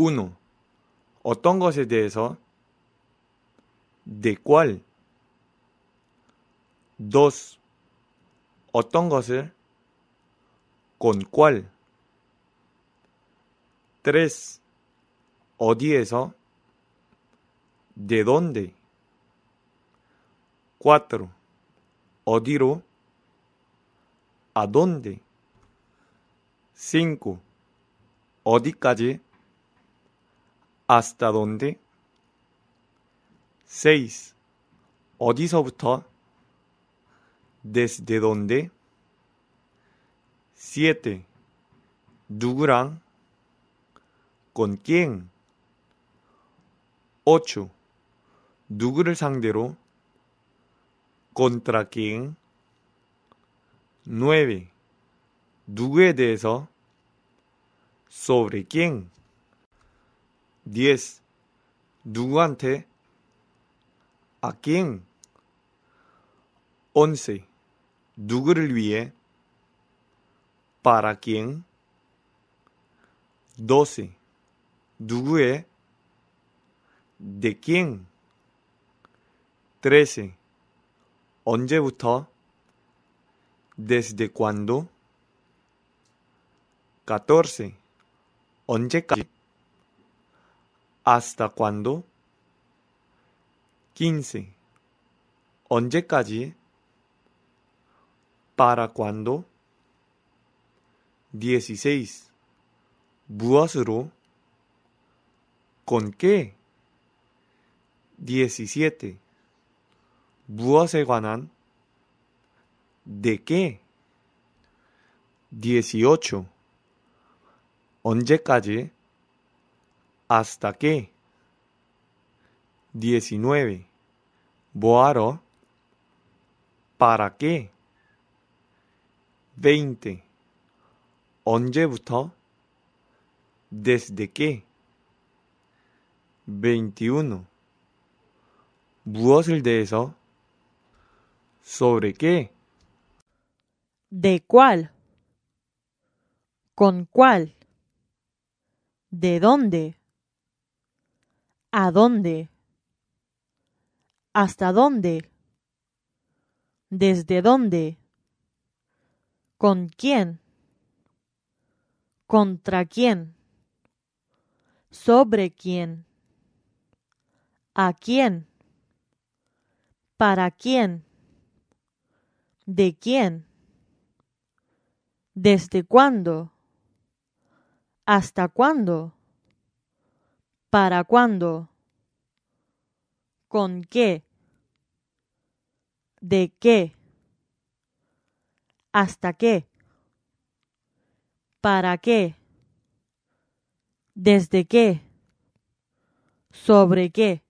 1. 어떤 것에 대해서 de cuál 2. 어떤 것을 con cuál 3. 어디에서 de dónde 4. 어디로 a dónde 5. 어디까지 hasta dónde? 6. 어디서부터? desde dónde? 7. 누구랑? con quién? 8. 누구를 상대로? contra quién? 9. 누구에 대해서? sobre quién? 10. 누구한테? ¿A quién? 11. 누구를 위해? ¿Para quién? 12. 누구의? ¿De quién? 13. 언제부터? ¿Desde cuándo? 14. 언제까지? ¿Hasta cuándo? 15. 언제까지? ¿Para cuándo? 16. 무엇으로? ¿Con qué? 17. 무엇에 관한? ¿De qué? 18. 언제까지? hasta qué? Diecinueve. Boaro. ¿Para qué? 20. 언제부터? ¿Desde qué? 21. de eso? ¿Sobre qué? ¿De cuál? ¿Con cuál? ¿De dónde? ¿A dónde? ¿Hasta dónde? ¿Desde dónde? ¿Con quién? ¿Contra quién? ¿Sobre quién? ¿A quién? ¿Para quién? ¿De quién? ¿Desde cuándo? ¿Hasta cuándo? ¿Para cuándo? ¿Con qué? ¿De qué? ¿Hasta qué? ¿Para qué? ¿Desde qué? ¿Sobre qué?